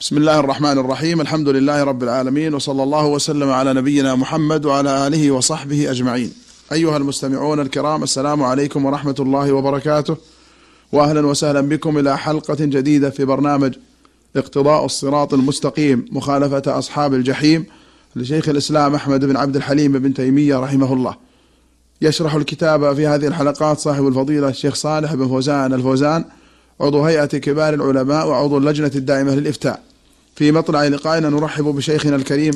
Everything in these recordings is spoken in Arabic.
بسم الله الرحمن الرحيم الحمد لله رب العالمين وصلى الله وسلم على نبينا محمد وعلى آله وصحبه أجمعين أيها المستمعون الكرام السلام عليكم ورحمة الله وبركاته وأهلا وسهلا بكم إلى حلقة جديدة في برنامج اقتضاء الصراط المستقيم مخالفة أصحاب الجحيم لشيخ الإسلام أحمد بن عبد الحليم بن تيمية رحمه الله يشرح الكتاب في هذه الحلقات صاحب الفضيلة الشيخ صالح بن فوزان الفوزان عضو هيئة كبار العلماء وعضو اللجنة الدائمة للإفتاء في مطلع لقائنا نرحب بشيخنا الكريم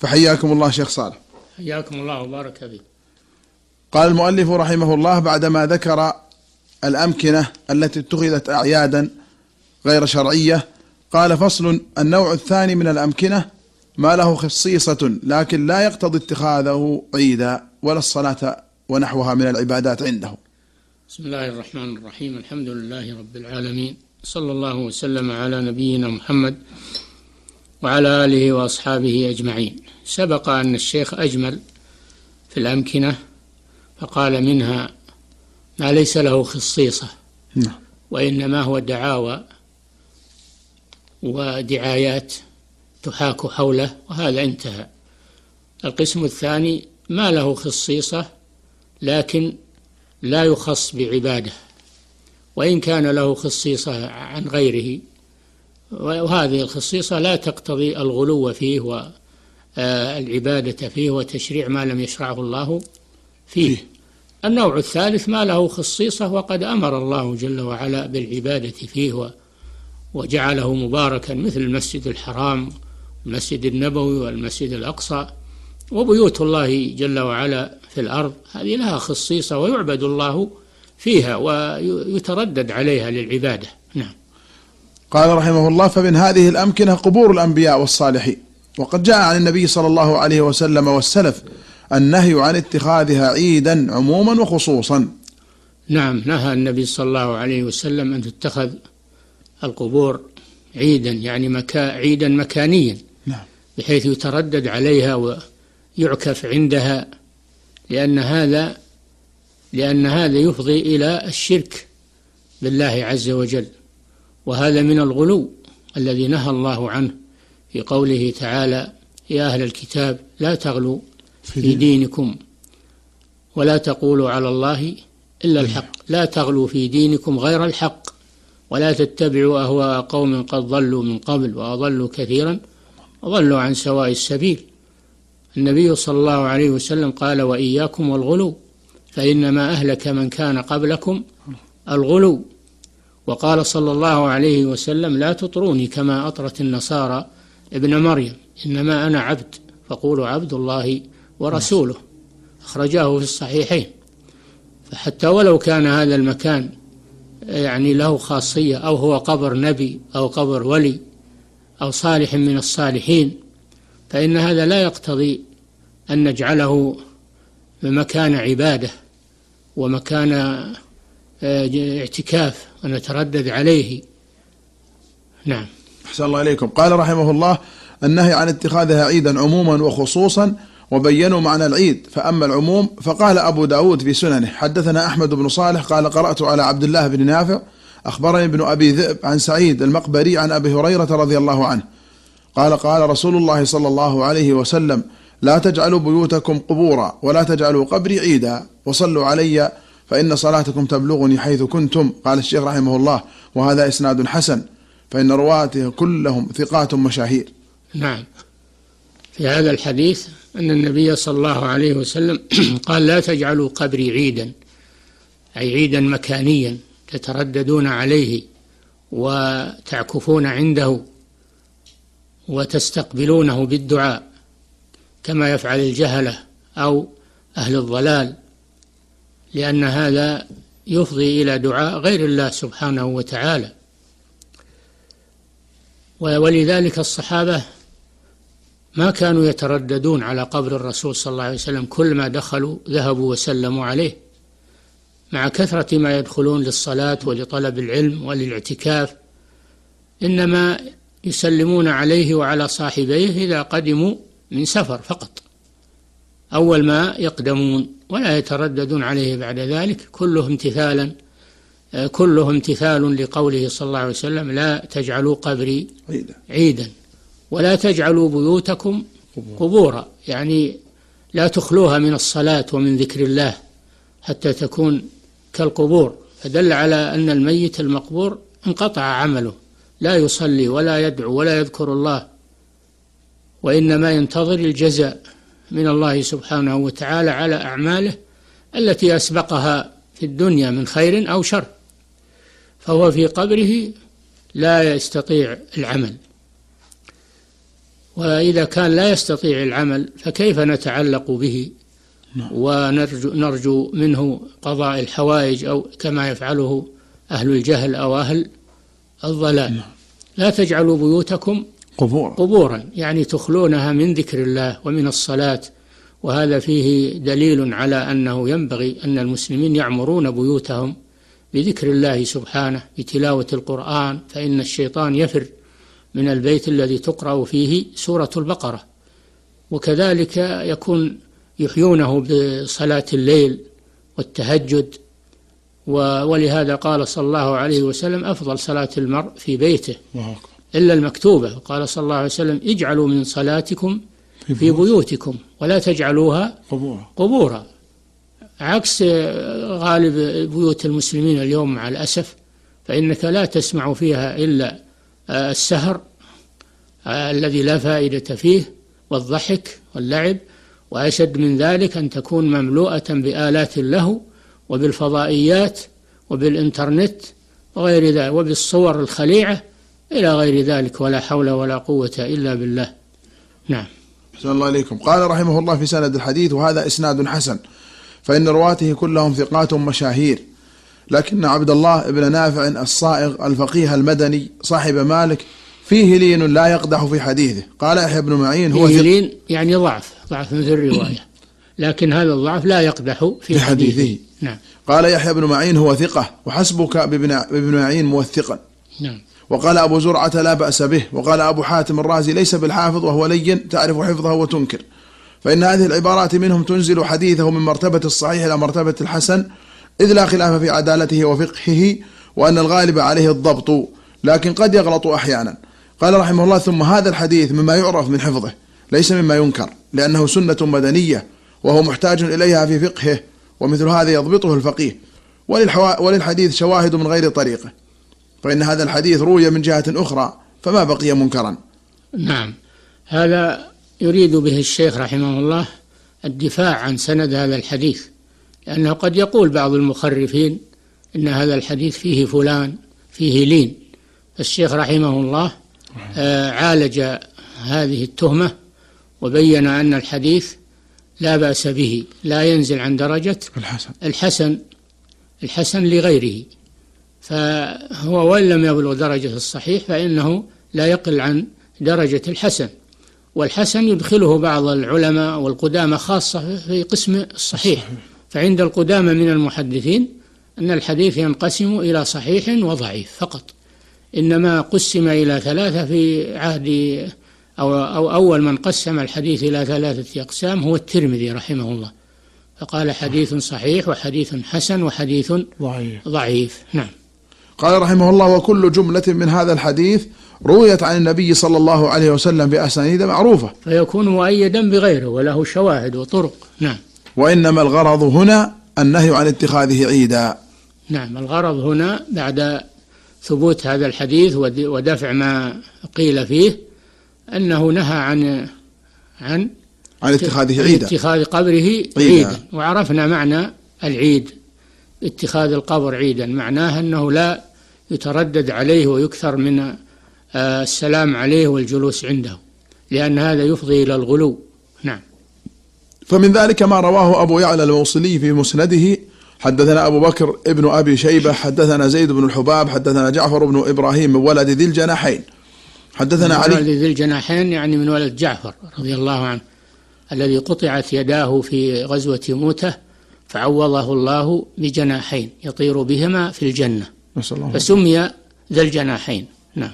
فحياكم الله شيخ صالح حياكم الله وبارك فيك قال المؤلف رحمه الله بعدما ذكر الأمكنة التي اتخذت أعيادا غير شرعية قال فصل النوع الثاني من الأمكنة ما له خصيصة لكن لا يقتضي اتخاذه عيدا ولا الصلاة ونحوها من العبادات عنده بسم الله الرحمن الرحيم الحمد لله رب العالمين صلى الله وسلم على نبينا محمد وعلى آله وأصحابه أجمعين سبق أن الشيخ أجمل في الأمكنة فقال منها ما ليس له خصيصة نعم. وإنما هو دعاوى ودعايات تحاك حوله وهذا انتهى القسم الثاني ما له خصيصة لكن لا يخص بعباده وإن كان له خصيصة عن غيره وهذه الخصيصة لا تقتضي الغلو فيه والعبادة آه، فيه وتشريع ما لم يشرعه الله فيه النوع الثالث ما له خصيصة وقد أمر الله جل وعلا بالعبادة فيه وجعله مباركا مثل المسجد الحرام المسجد النبوي والمسجد الأقصى وبيوت الله جل وعلا في الأرض هذه لها خصيصة ويعبد الله فيها ويتردد عليها للعبادة نعم قال رحمه الله فمن هذه الأمكنة قبور الأنبياء والصالحين وقد جاء عن النبي صلى الله عليه وسلم والسلف النهي عن اتخاذها عيدا عموما وخصوصا نعم نهى النبي صلى الله عليه وسلم أن تتخذ القبور عيدا يعني مكا عيدا مكانيا نعم. بحيث يتردد عليها ويعكف عندها لأن هذا لأن هذا يفضي إلى الشرك بالله عز وجل وهذا من الغلو الذي نهى الله عنه في قوله تعالى يا أهل الكتاب لا تغلوا في دينكم ولا تقولوا على الله إلا الحق لا تغلوا في دينكم غير الحق ولا تتبعوا أهواء قوم قد ضلوا من قبل وأضلوا كثيرا وضلوا عن سواء السبيل النبي صلى الله عليه وسلم قال وإياكم والغلو فإنما أهلك من كان قبلكم الغلو وقال صلى الله عليه وسلم لا تطروني كما أطرت النصارى ابن مريم إنما أنا عبد فقولوا عبد الله ورسوله أخرجاه في الصحيحين فحتى ولو كان هذا المكان يعني له خاصية أو هو قبر نبي أو قبر ولي أو صالح من الصالحين فإن هذا لا يقتضي أن نجعله مكان عبادة ومكان آه، اعتكاف ونتردد عليه نعم أحسن الله إليكم قال رحمه الله النهي عن اتخاذها عيدا عموما وخصوصا وبينوا معنى العيد فأما العموم فقال أبو داود في سننه حدثنا أحمد بن صالح قال قرأت على عبد الله بن نافع أخبرني ابن أبي ذئب عن سعيد المقبري عن أبي هريرة رضي الله عنه قال قال رسول الله صلى الله عليه وسلم لا تجعلوا بيوتكم قبورا ولا تجعلوا قبري عيدا وصلوا علي فإن صلاتكم تبلغني حيث كنتم قال الشيخ رحمه الله وهذا إسناد حسن فإن رواته كلهم ثقات مشاهير نعم في هذا الحديث أن النبي صلى الله عليه وسلم قال لا تجعلوا قبري عيدا أي عيدا مكانيا تترددون عليه وتعكفون عنده وتستقبلونه بالدعاء كما يفعل الجهلة أو أهل الضلال لأن هذا يفضي إلى دعاء غير الله سبحانه وتعالى ولذلك الصحابة ما كانوا يترددون على قبر الرسول صلى الله عليه وسلم كل ما دخلوا ذهبوا وسلموا عليه مع كثرة ما يدخلون للصلاة ولطلب العلم وللاعتكاف إنما يسلمون عليه وعلى صاحبيه إذا قدموا من سفر فقط أول ما يقدمون ولا يترددون عليه بعد ذلك كله امتثالا آه، كله امتثال لقوله صلى الله عليه وسلم لا تجعلوا قبري عيدا, عيدا ولا تجعلوا بيوتكم قبورا يعني لا تخلوها من الصلاة ومن ذكر الله حتى تكون كالقبور فدل على أن الميت المقبور انقطع عمله لا يصلي ولا يدعو ولا يذكر الله وإنما ينتظر الجزاء من الله سبحانه وتعالى على أعماله التي أسبقها في الدنيا من خير أو شر فهو في قبره لا يستطيع العمل وإذا كان لا يستطيع العمل فكيف نتعلق به نعم. ونرجو نرجو منه قضاء الحوائج أو كما يفعله أهل الجهل أو أهل الضلال نعم. لا تجعلوا بيوتكم قبورا قبورا يعني تخلونها من ذكر الله ومن الصلاة وهذا فيه دليل على أنه ينبغي أن المسلمين يعمرون بيوتهم بذكر الله سبحانه بتلاوة القرآن فإن الشيطان يفر من البيت الذي تقرأ فيه سورة البقرة وكذلك يكون يحيونه بصلاة الليل والتهجد ولهذا قال صلى الله عليه وسلم أفضل صلاة المرء في بيته إلا المكتوبة قال صلى الله عليه وسلم اجعلوا من صلاتكم في بيوتكم ولا تجعلوها قبورا قبورا عكس غالب بيوت المسلمين اليوم مع الأسف فإنك لا تسمع فيها إلا السهر الذي لا فائدة فيه والضحك واللعب وأشد من ذلك أن تكون مملوءة بآلات اللهو وبالفضائيات وبالإنترنت وغير ذلك وبالصور الخليعة إلى غير ذلك ولا حول ولا قوة إلا بالله نعم أحسن الله إليكم قال رحمه الله في سند الحديث وهذا إسناد حسن فإن رواته كلهم ثقات مشاهير لكن عبد الله بن نافع الصائغ الفقيه المدني صاحب مالك فيه لين لا يقدح في حديثه قال يحيى بن معين هو فيه لين يعني ضعف ضعف مثل الرواية لكن هذا الضعف لا يقدح في حديثه, حديثه. نعم قال يحيى بن معين هو ثقة وحسبك بابن بابن معين موثقا نعم وقال أبو زرعة لا بأس به وقال أبو حاتم الرازي ليس بالحافظ وهو لين تعرف حفظه وتنكر فإن هذه العبارات منهم تنزل حديثه من مرتبة الصحيح إلى مرتبة الحسن إذ لا خلاف في عدالته وفقهه وأن الغالب عليه الضبط لكن قد يغلط أحيانا قال رحمه الله ثم هذا الحديث مما يعرف من حفظه ليس مما ينكر لأنه سنة مدنية وهو محتاج إليها في فقهه ومثل هذا يضبطه الفقيه وللحديث شواهد من غير طريقه فإن هذا الحديث روي من جهة أخرى فما بقي منكرا نعم هذا يريد به الشيخ رحمه الله الدفاع عن سند هذا الحديث لأنه قد يقول بعض المخرفين إن هذا الحديث فيه فلان فيه لين الشيخ رحمه الله آه، عالج هذه التهمة وبين أن الحديث لا بأس به لا ينزل عن درجة الحسن الحسن الحسن لغيره فهو وإن لم يبلغ درجة الصحيح فإنه لا يقل عن درجة الحسن والحسن يدخله بعض العلماء والقدامى خاصة في قسم الصحيح فعند القدامى من المحدثين أن الحديث ينقسم إلى صحيح وضعيف فقط إنما قسم إلى ثلاثة في عهد أو, أو أول من قسم الحديث إلى ثلاثة أقسام هو الترمذي رحمه الله فقال حديث صحيح وحديث حسن وحديث ضعيف, ضعيف. نعم قال رحمه الله وكل جملة من هذا الحديث رويت عن النبي صلى الله عليه وسلم بأسانيد معروفة فيكون مؤيدا بغيره وله شواهد وطرق نعم وإنما الغرض هنا النهي عن اتخاذه عيدا نعم الغرض هنا بعد ثبوت هذا الحديث ودفع ما قيل فيه أنه نهى عن عن عن اتخاذه عيدا اتخاذ قبره عيدا وعرفنا معنى العيد اتخاذ القبر عيدا معناه أنه لا يتردد عليه ويكثر من آه، السلام عليه والجلوس عنده لأن هذا يفضي إلى الغلو نعم فمن ذلك ما رواه أبو يعلى الموصلي في مسنده حدثنا أبو بكر ابن أبي شيبة حدثنا زيد بن الحباب حدثنا جعفر بن إبراهيم من ولد ذي الجناحين حدثنا علي ولد ذي الجناحين يعني من ولد جعفر رضي الله عنه الذي قطعت يداه في غزوة موته فعوضه الله بجناحين يطير بهما في الجنه الله فسمي ذا الجناحين نعم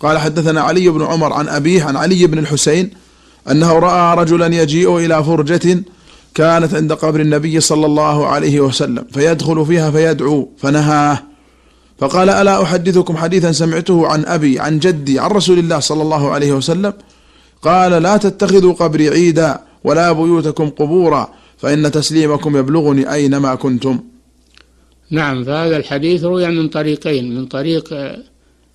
قال حدثنا علي بن عمر عن أبيه عن علي بن الحسين أنه رأى رجلا يجيء إلى فرجة كانت عند قبر النبي صلى الله عليه وسلم فيدخل فيها فيدعو فنهاه فقال ألا أحدثكم حديثا سمعته عن أبي عن جدي عن رسول الله صلى الله عليه وسلم قال لا تتخذوا قبري عيدا ولا بيوتكم قبورا فإن تسليمكم يبلغني أينما كنتم نعم فهذا الحديث روي من طريقين من طريق آه،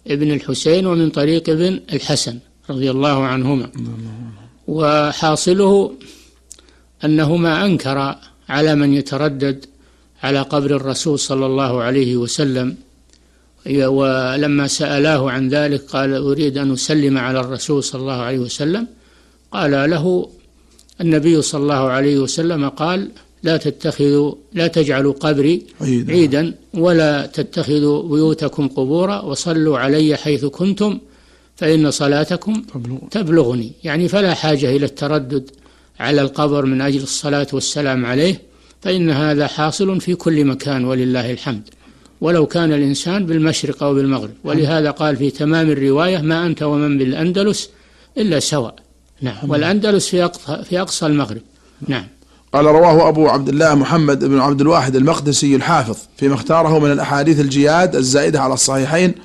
ابن الحسين ومن طريق ابن الحسن رضي الله عنهما وحاصله أنهما أنكر على من يتردد على قبر الرسول صلى الله عليه وسلم ولما سألاه عن ذلك قال أريد أن أسلم على الرسول صلى الله عليه وسلم قال له النبي صلى الله عليه وسلم قال لا تتخذوا لا تجعلوا قبري عيدا, عيدا ولا تتخذوا بيوتكم قبورا وصلوا علي حيث كنتم فإن صلاتكم تبلغني يعني فلا حاجة إلى التردد على القبر من أجل الصلاة والسلام عليه فإن هذا حاصل في كل مكان ولله الحمد ولو كان الإنسان بالمشرق أو بالمغرب نعم. ولهذا قال في تمام الرواية ما أنت ومن بالأندلس إلا سواء نعم, نعم. والأندلس في أقصى, في أقصى المغرب نعم, نعم. قال رواه أبو عبد الله محمد بن عبد الواحد المقدسي الحافظ فيما اختاره من الأحاديث الجياد الزائدة على الصحيحين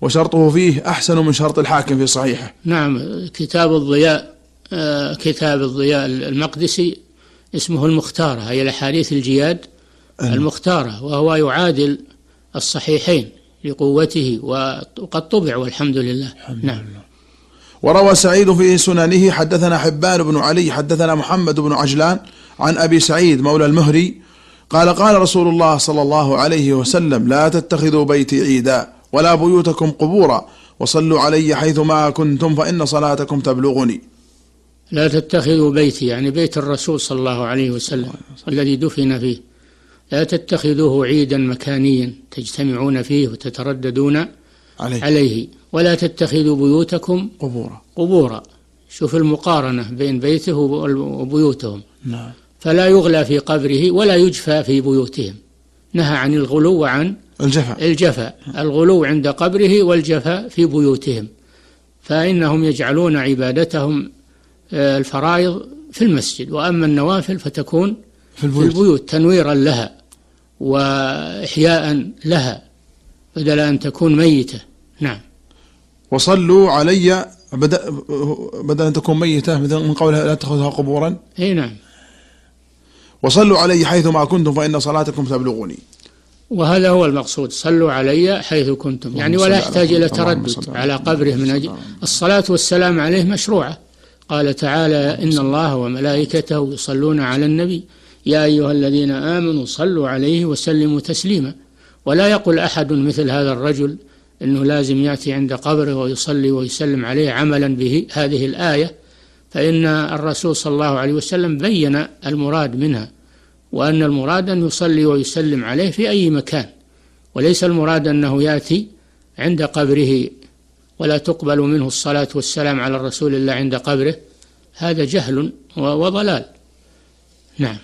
وشرطه فيه أحسن من شرط الحاكم في صحيحه نعم كتاب الضياء آه، كتاب الضياء المقدسي اسمه المختارة هي الأحاديث الجياد أه. المختارة وهو يعادل الصحيحين لقوته وقد طبع والحمد لله الحمد نعم الله. وروى سعيد في سننه حدثنا حبان بن علي حدثنا محمد بن عجلان عن أبي سعيد مولى المهري قال قال رسول الله صلى الله عليه وسلم لا تتخذوا بيتي عيدا ولا بيوتكم قبورا وصلوا علي حيث ما كنتم فإن صلاتكم تبلغني لا تتخذوا بيتي يعني بيت الرسول صلى الله عليه وسلم الذي دفن فيه لا تتخذوه عيدا مكانيا تجتمعون فيه وتترددون عليه, عليه ولا تتخذوا بيوتكم قبورا قبورا شوف المقارنة بين بيته وبيوتهم نعم فلا يغلى في قبره ولا يجفى في بيوتهم نهى عن الغلو وعن الجفا الجفا الغلو عند قبره والجفا في بيوتهم فإنهم يجعلون عبادتهم آه، الفرائض في المسجد وأما النوافل فتكون في البيوت, في البيوت تنويرا لها وإحياء لها بدل أن تكون ميتة نعم وصلوا علي بدل أن تكون ميتة من قولها لا تأخذها قبورا أي نعم وصلوا علي حيثما كنتم فإن صلاتكم تبلغني وهذا هو المقصود صلوا علي حيث كنتم يعني ولا يحتاج إلى تردد على قبره من أجل الصلاة والسلام عليه مشروعة قال تعالى إن الله وملائكته يصلون على النبي يا أيها الذين آمنوا صلوا عليه وسلموا تسليما ولا يقول أحد مثل هذا الرجل أنه لازم يأتي عند قبره ويصلي ويسلم عليه عملا به هذه الآية فإن الرسول صلى الله عليه وسلم بين المراد منها وأن المراد أن يصلي ويسلم عليه في أي مكان وليس المراد أنه يأتي عند قبره ولا تقبل منه الصلاة والسلام على الرسول إلا عند قبره هذا جهل وضلال نعم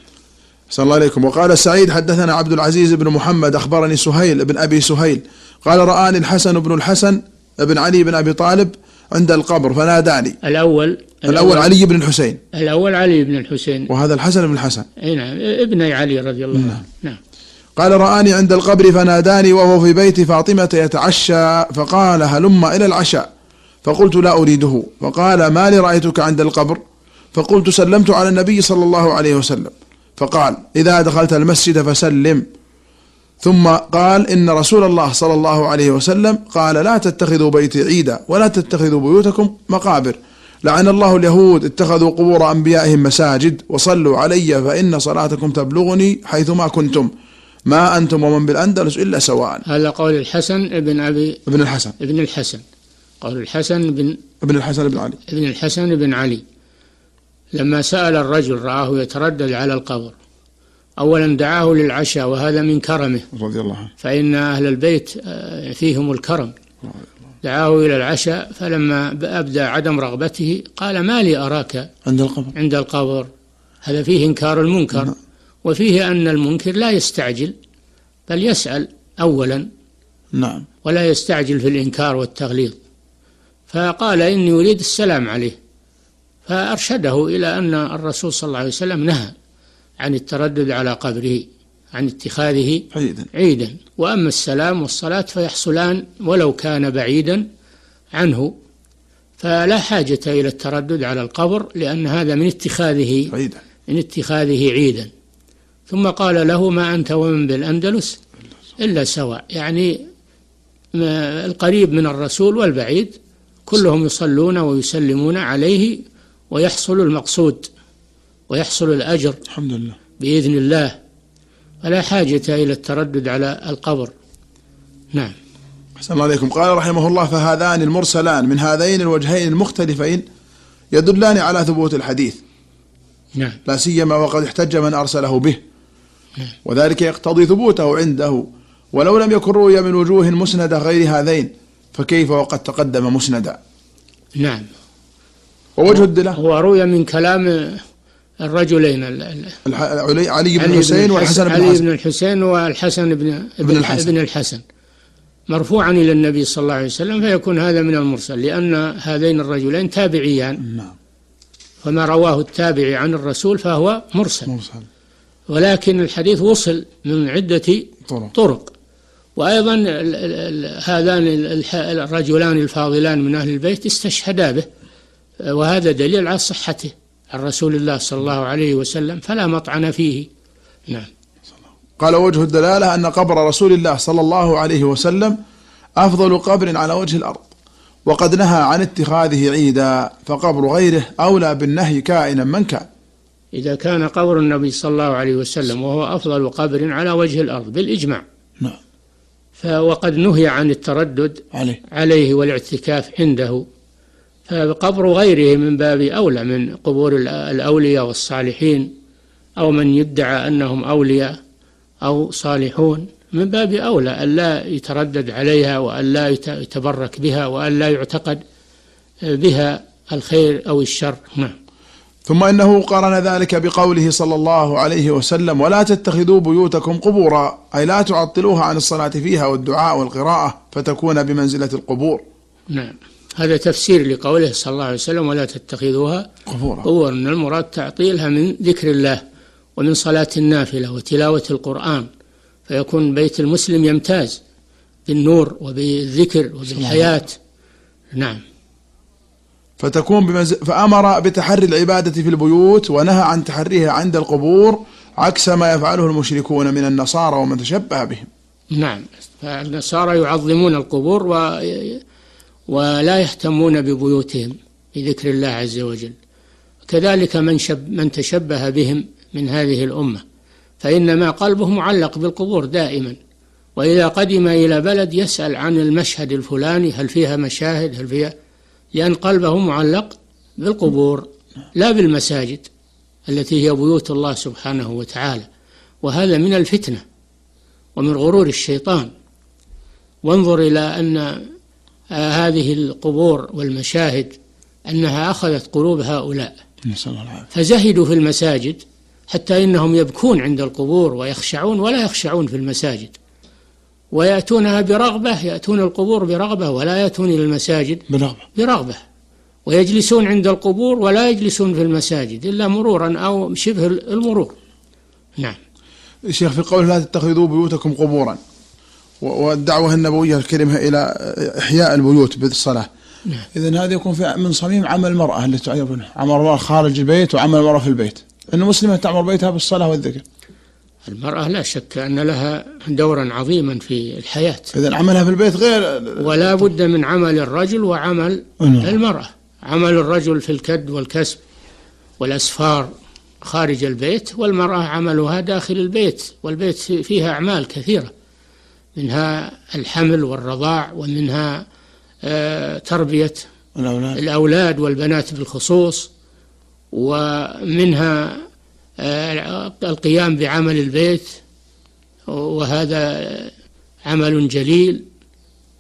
صلى الله عليكم وقال سعيد حدثنا عبد العزيز بن محمد أخبرني سهيل بن أبي سهيل قال رآني الحسن بن الحسن بن علي بن أبي طالب عند القبر فناداني الأول الأول علي بن الحسين الأول علي بن الحسين وهذا الحسن بن الحسن أي نعم ابني علي رضي الله عنه نعم. نعم قال رآني عند القبر فناداني وهو في بيت فاطمة يتعشى فقال هلم إلى العشاء فقلت لا أريده فقال ما لي رأيتك عند القبر فقلت سلمت على النبي صلى الله عليه وسلم فقال إذا دخلت المسجد فسلم ثم قال إن رسول الله صلى الله عليه وسلم قال لا تتخذوا بيتي عيدا ولا تتخذوا بيوتكم مقابر لعن الله اليهود اتخذوا قبور أنبيائهم مساجد وصلوا علي فإن صلاتكم تبلغني حيث ما كنتم ما أنتم ومن بالأندلس إلا سواء هذا قول الحسن ابن أبي ابن الحسن ابن الحسن قول الحسن بن ابن الحسن بن علي ابن الحسن بن علي لما سأل الرجل رآه يتردد على القبر أولا دعاه للعشاء وهذا من كرمه رضي الله عنه فإن أهل البيت آه، فيهم الكرم دعاه إلى العشاء فلما أبدى عدم رغبته قال ما لي أراك عند القبر عند القبر هذا فيه إنكار المنكر نعم. وفيه أن المنكر لا يستعجل بل يسأل أولا نعم ولا يستعجل في الإنكار والتغليظ فقال إني أريد السلام عليه فأرشده إلى أن الرسول صلى الله عليه وسلم نهى عن التردد على قبره عن اتخاذه عيدا عيدا وأما السلام والصلاة فيحصلان ولو كان بعيدا عنه فلا حاجة إلى التردد على القبر لأن هذا من اتخاذه عيدا من اتخاذه عيدا ثم قال له ما أنت ومن بالأندلس إلا سواء يعني القريب من الرسول والبعيد كلهم يصلون ويسلمون عليه ويحصل المقصود ويحصل الأجر الحمد لله بإذن الله فلا حاجة إلى التردد على القبر نعم أحسن الله عليكم قال رحمه الله فهذان المرسلان من هذين الوجهين المختلفين يدلان على ثبوت الحديث نعم لا سيما وقد احتج من أرسله به نعم. وذلك يقتضي ثبوته عنده ولو لم يكن روي من وجوه مسندة غير هذين فكيف وقد تقدم مسندا نعم ووجه الدلالة هو روي من كلام الرجلين علي, علي بن الحسين والحسن بن علي بن الحسين والحسن بن, بن الحسن. بن الحسن مرفوعا إلى النبي صلى الله عليه وسلم فيكون هذا من المرسل لأن هذين الرجلين تابعيان نعم فما رواه التابعي عن الرسول فهو مرسل, مرسل. ولكن الحديث وصل من عدة طرق, طرق. وأيضا هذان الرجلان الفاضلان من أهل البيت استشهدا به وهذا دليل على صحته عن رسول الله صلى الله عليه وسلم فلا مطعن فيه نعم قال وجه الدلالة أن قبر رسول الله صلى الله عليه وسلم أفضل قبر على وجه الأرض وقد نهى عن اتخاذه عيدا فقبر غيره أولى بالنهي كائنا من كان إذا كان قبر النبي صلى الله عليه وسلم وهو أفضل قبر على وجه الأرض بالإجماع نعم وقد نهي عن التردد عليه, عليه والاعتكاف عنده فقبر غيره من باب أولى من قبور الأولياء والصالحين أو من يدعى أنهم أولياء أو صالحون من باب أولى ألا يتردد عليها وألا يتبرك بها وألا يعتقد بها الخير أو الشر نعم ثم انه قارن ذلك بقوله صلى الله عليه وسلم ولا تتخذوا بيوتكم قبورا اي لا تعطلوها عن الصلاه فيها والدعاء والقراءه فتكون بمنزله القبور. نعم. هذا تفسير لقوله صلى الله عليه وسلم ولا تتخذوها قبورا قبورا المراد تعطيلها من ذكر الله ومن صلاة النافلة وتلاوة القرآن فيكون بيت المسلم يمتاز بالنور وبالذكر وبالحياة نعم فتكون بمز... فأمر بتحري العبادة في البيوت ونهى عن تحريها عند القبور عكس ما يفعله المشركون من النصارى ومن تشبه بهم نعم فالنصارى يعظمون القبور ويعظمون ولا يهتمون ببيوتهم بذكر الله عز وجل كذلك من, شب من تشبه بهم من هذه الأمة فإنما قلبه معلق بالقبور دائما وإذا قدم إلى بلد يسأل عن المشهد الفلاني هل فيها مشاهد هل فيها لأن قلبه معلق بالقبور لا بالمساجد التي هي بيوت الله سبحانه وتعالى وهذا من الفتنة ومن غرور الشيطان وانظر إلى أن هذه القبور والمشاهد أنها أخذت قلوب هؤلاء فزهدوا في المساجد حتى إنهم يبكون عند القبور ويخشعون ولا يخشعون في المساجد ويأتونها برغبة يأتون القبور برغبة ولا يأتون إلى المساجد برغبة, برغبة ويجلسون عند القبور ولا يجلسون في المساجد إلا مرورا أو شبه المرور نعم الشيخ في قول لا تتخذوا بيوتكم قبورا والدعوة النبوية الكريمة إلى إحياء البيوت بالصلاة نعم. إذا هذا يكون في من صميم عمل المرأة التي تعيبنا عمل المرأة خارج البيت وعمل المرأة في البيت أن المسلمة تعمر بيتها بالصلاة والذكر المرأة لا شك أن لها دورا عظيما في الحياة إذا عملها في البيت غير ولا بد من عمل الرجل وعمل نعم. المرأة عمل الرجل في الكد والكسب والأسفار خارج البيت والمرأة عملها داخل البيت والبيت فيها أعمال كثيرة منها الحمل والرضاع ومنها آه، تربية الأولاد, الأولاد والبنات بالخصوص ومنها آه، القيام بعمل البيت وهذا عمل جليل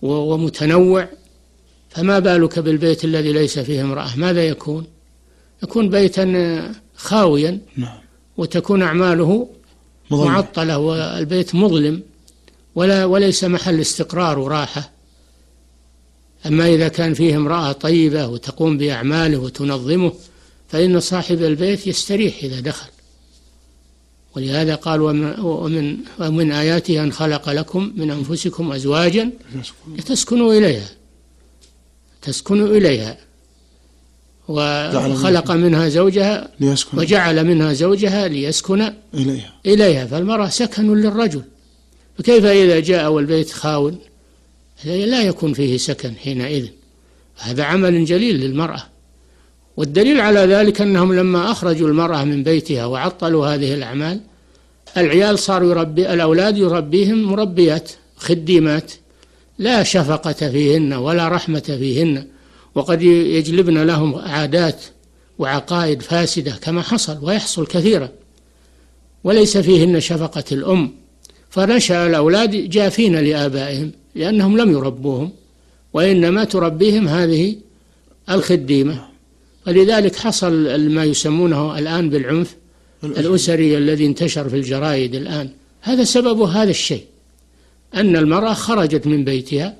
ومتنوع فما بالك بالبيت الذي ليس فيه امرأة ماذا يكون يكون بيتا آه، خاويا نعم. وتكون أعماله معطلة والبيت مظلم ولا وليس محل استقرار وراحة أما إذا كان فيه امرأة طيبة وتقوم بأعماله وتنظمه فإن صاحب البيت يستريح إذا دخل ولهذا قال ومن, ومن آياته أن خلق لكم من أنفسكم أزواجا لتسكنوا إليها تسكنوا إليها وخلق منها زوجها وجعل منها زوجها ليسكن إليها إليها فالمرأة سكن للرجل فكيف إذا جاء والبيت خاون لا يكون فيه سكن حينئذ هذا عمل جليل للمرأة والدليل على ذلك أنهم لما أخرجوا المرأة من بيتها وعطلوا هذه الأعمال العيال صاروا يربي الأولاد يربيهم مربيات خديمات لا شفقة فيهن ولا رحمة فيهن وقد يجلبن لهم عادات وعقائد فاسدة كما حصل ويحصل كثيرا وليس فيهن شفقة الأم فنشأ الأولاد جافين لآبائهم لأنهم لم يربوهم وإنما تربيهم هذه الخديمة ولذلك حصل ما يسمونه الآن بالعنف الأسري الذي انتشر في الجرائد الآن هذا سبب هذا الشيء أن المرأة خرجت من بيتها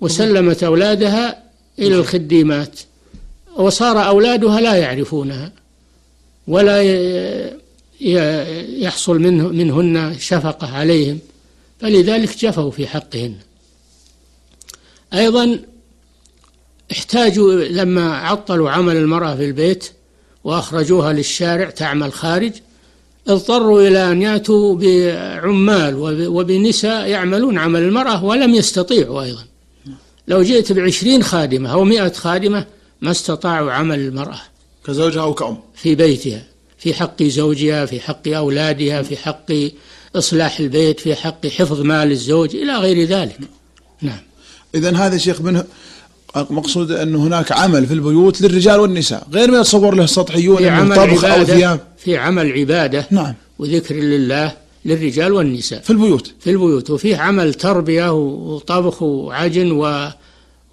وسلمت أولادها إلى الخديمات وصار أولادها لا يعرفونها ولا يحصل منه منهن شفقة عليهم فلذلك جفوا في حقهن أيضا احتاجوا لما عطلوا عمل المرأة في البيت وأخرجوها للشارع تعمل خارج اضطروا إلى أن يأتوا بعمال وبنساء يعملون عمل المرأة ولم يستطيعوا أيضا لو جئت بعشرين خادمة أو مئة خادمة ما استطاعوا عمل المرأة كزوجها أو كأم في بيتها في حق زوجها في حق أولادها في حق إصلاح البيت في حق حفظ مال الزوج إلى غير ذلك نعم إذا هذا شيخ منه مقصود أن هناك عمل في البيوت للرجال والنساء غير ما يتصور له السطحيون من طبخ أو ثياب في عمل عبادة نعم وذكر لله للرجال والنساء في البيوت في البيوت وفيه عمل تربية وطبخ وعجن و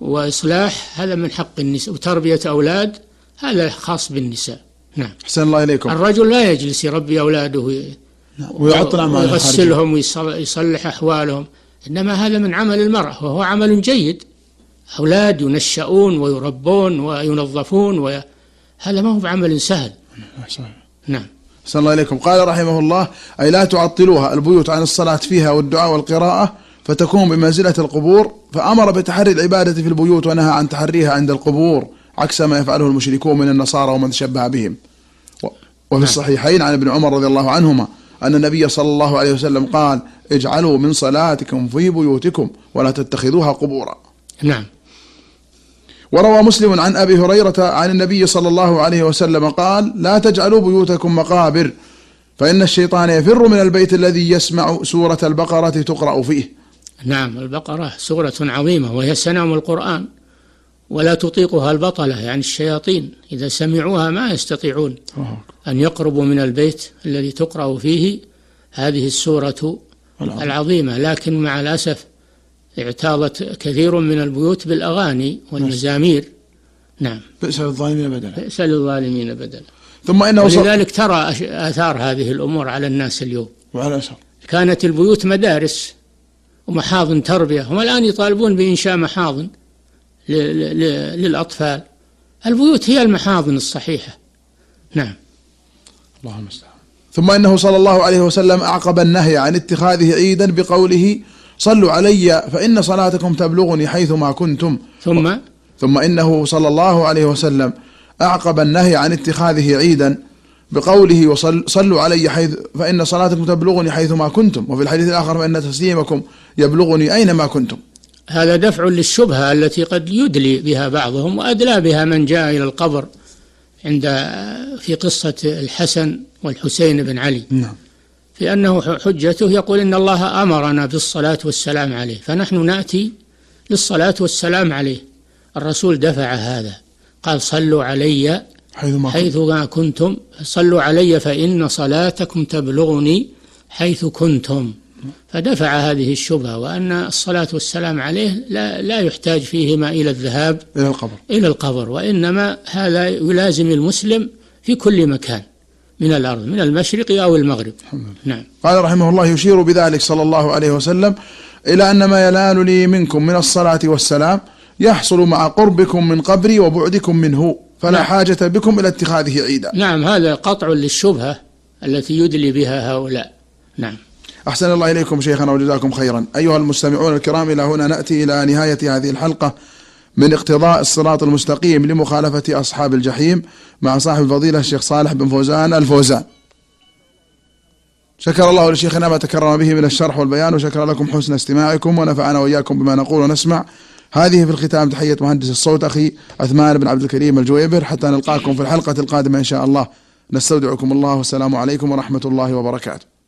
وإصلاح هذا من حق النساء وتربية أولاد هذا خاص بالنساء نعم أحسن الله إليكم الرجل لا يجلس يربي أولاده نعم. ويعطل أعماله ويغسلهم ويصلح أحوالهم إنما هذا من عمل المرأة وهو عمل جيد أولاد ينشؤون ويربون وينظفون وي... هذا ما هو بعمل سهل نعم صلى الله عليكم قال رحمه الله أي لا تعطلوها البيوت عن الصلاة فيها والدعاء والقراءة فتكون بمنزلة القبور فأمر بتحري العبادة في البيوت ونهى عن تحريها عند القبور عكس ما يفعله المشركون من النصارى ومن تشبه بهم وفي نعم. الصحيحين عن ابن عمر رضي الله عنهما أن النبي صلى الله عليه وسلم قال اجعلوا من صلاتكم في بيوتكم ولا تتخذوها قبورا نعم وروى مسلم عن أبي هريرة عن النبي صلى الله عليه وسلم قال لا تجعلوا بيوتكم مقابر فإن الشيطان يفر من البيت الذي يسمع سورة البقرة تقرأ فيه نعم البقرة سورة عظيمة وهي سنام القرآن ولا تطيقها البطلة يعني الشياطين إذا سمعوها ما يستطيعون أن يقربوا من البيت الذي تقرأ فيه هذه السورة العظيمة لكن مع الأسف اعتاضت كثير من البيوت بالأغاني والمزامير نعم بئس للظالمين بدلا بئس للظالمين بدلا ثم إنه ولذلك ترى آثار هذه الأمور على الناس اليوم وعلى أثر كانت البيوت مدارس ومحاضن تربية هم الآن يطالبون بإنشاء محاضن للأطفال البيوت هي المحاضن الصحيحة نعم اللهم المستعان ثم إنه صلى الله عليه وسلم أعقب النهي عن اتخاذه عيدا بقوله صلوا علي فإن صلاتكم تبلغني حيثما كنتم ثم ثم إنه صلى الله عليه وسلم أعقب النهي عن اتخاذه عيدا بقوله صلوا علي حيث فإن صلاتكم تبلغني حيثما كنتم وفي الحديث الآخر فإن تسليمكم يبلغني أينما كنتم هذا دفع للشبهة التي قد يدلي بها بعضهم وأدلى بها من جاء إلى القبر عند في قصة الحسن والحسين بن علي نعم في أنه حجته يقول إن الله أمرنا بالصلاة والسلام عليه فنحن نأتي للصلاة والسلام عليه الرسول دفع هذا قال صلوا علي حيث ما, حيث ما كنتم صلوا علي فإن صلاتكم تبلغني حيث كنتم فدفع هذه الشبهة وأن الصلاة والسلام عليه لا, لا يحتاج فيهما إلى الذهاب إلى القبر إلى القبر وإنما هذا يلازم المسلم في كل مكان من الأرض من المشرق أو المغرب نعم قال رحمه الله يشير بذلك صلى الله عليه وسلم إلى أن ما ينال لي منكم من الصلاة والسلام يحصل مع قربكم من قبري وبعدكم منه فلا نعم. حاجة بكم إلى اتخاذه عيدا نعم هذا قطع للشبهة التي يدلي بها هؤلاء نعم أحسن الله إليكم شيخنا وجزاكم خيرا أيها المستمعون الكرام إلى هنا نأتي إلى نهاية هذه الحلقة من اقتضاء الصراط المستقيم لمخالفة أصحاب الجحيم مع صاحب الفضيلة الشيخ صالح بن فوزان الفوزان شكر الله لشيخنا ما تكرم به من الشرح والبيان وشكر لكم حسن استماعكم ونفعنا وإياكم بما نقول ونسمع هذه في الختام تحية مهندس الصوت أخي عثمان بن عبد الكريم الجويبر حتى نلقاكم في الحلقة القادمة إن شاء الله نستودعكم الله والسلام عليكم ورحمة الله وبركاته